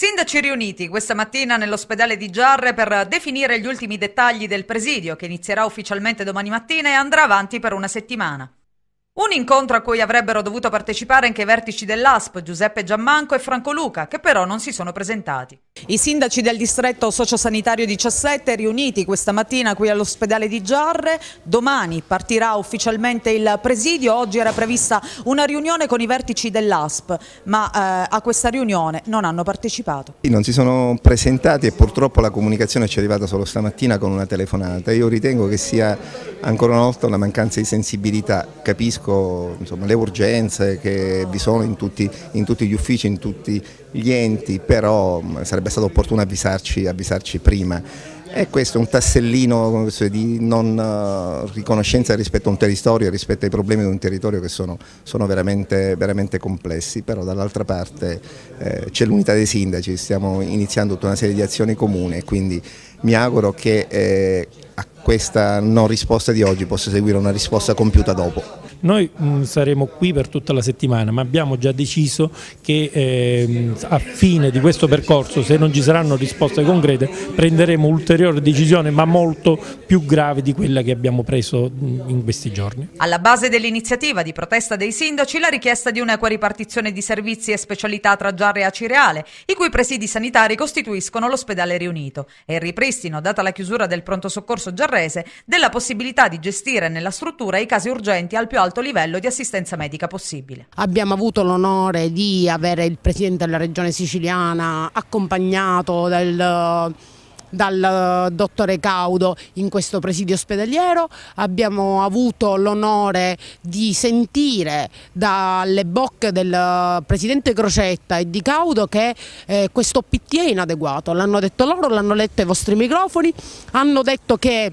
Sindaci riuniti questa mattina nell'ospedale di Giarre per definire gli ultimi dettagli del presidio che inizierà ufficialmente domani mattina e andrà avanti per una settimana. Un incontro a cui avrebbero dovuto partecipare anche i vertici dell'ASP, Giuseppe Giammanco e Franco Luca, che però non si sono presentati. I sindaci del distretto sociosanitario 17 riuniti questa mattina qui all'ospedale di Giarre, domani partirà ufficialmente il presidio, oggi era prevista una riunione con i vertici dell'ASP, ma eh, a questa riunione non hanno partecipato. Non si sono presentati e purtroppo la comunicazione ci è arrivata solo stamattina con una telefonata. Io ritengo che sia ancora una volta una mancanza di sensibilità, capisco capisco insomma, le urgenze che vi sono in tutti, in tutti, gli uffici, in tutti gli enti, però mm, sarebbe stato opportuno avvisarci, avvisarci prima. E questo è un tassellino di non eh, riconoscenza rispetto a un territorio, rispetto ai problemi di un territorio che sono, sono veramente, veramente, complessi, però dall'altra parte eh, c'è l'unità dei sindaci, stiamo iniziando tutta una serie di azioni comuni e quindi mi auguro che eh, a questa non risposta di oggi possa seguire una risposta compiuta dopo. Noi mh, mm, saremo qui per tutta la settimana ma abbiamo già deciso che eh, a fine di questo percorso se non ci saranno risposte concrete prenderemo ulteriore decisione, ma molto più grave di quella che abbiamo preso mm, in questi giorni. Alla base dell'iniziativa di protesta dei sindaci la richiesta di un'equa ripartizione di servizi e specialità tra Giarre e Acireale, i cui presidi sanitari costituiscono l'ospedale riunito e il ripristino data la chiusura del pronto soccorso giarrese della possibilità di gestire nella struttura i casi urgenti al più alto alto livello di assistenza medica possibile. Abbiamo avuto l'onore di avere il Presidente della Regione siciliana accompagnato dal dal dottore Caudo in questo presidio ospedaliero, abbiamo avuto l'onore di sentire dalle bocche del presidente Crocetta e di Caudo che eh, questo PT è inadeguato, l'hanno detto loro, l'hanno letto ai vostri microfoni, hanno detto che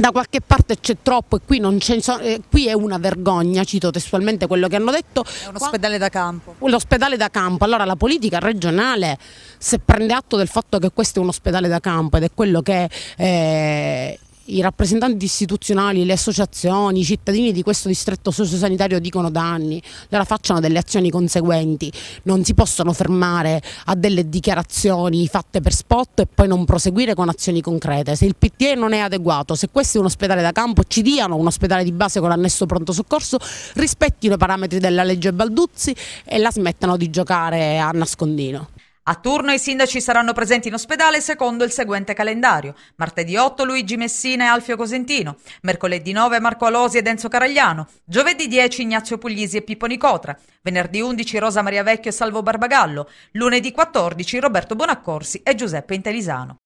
da qualche parte c'è troppo e qui, non c'è, eh, qui è una vergogna, cito testualmente quello che hanno detto. È un ospedale da campo. L'ospedale da campo, allora la politica regionale se prende atto del fatto che questo è un ospedale da campo ed è quello che eh, i rappresentanti istituzionali, le associazioni, i cittadini di questo distretto sociosanitario dicono da anni, allora facciano delle azioni conseguenti, non si possono fermare a delle dichiarazioni fatte per spot e poi non proseguire con azioni concrete. Se il PTE non è adeguato, se questo è un ospedale da campo, ci diano un ospedale di base con annesso pronto soccorso, rispettino i parametri della legge Balduzzi e la smettano di giocare a nascondino. A turno i sindaci saranno presenti in ospedale secondo il seguente calendario. Martedì 8 Luigi Messina e Alfio Cosentino, mercoledì 9 Marco Alosi e Enzo Caragliano, giovedì 10 Ignazio Puglisi e Pippo Nicotra, venerdì 11 Rosa Maria Vecchio e Salvo Barbagallo, lunedì 14 Roberto Bonaccorsi e Giuseppe Intelisano.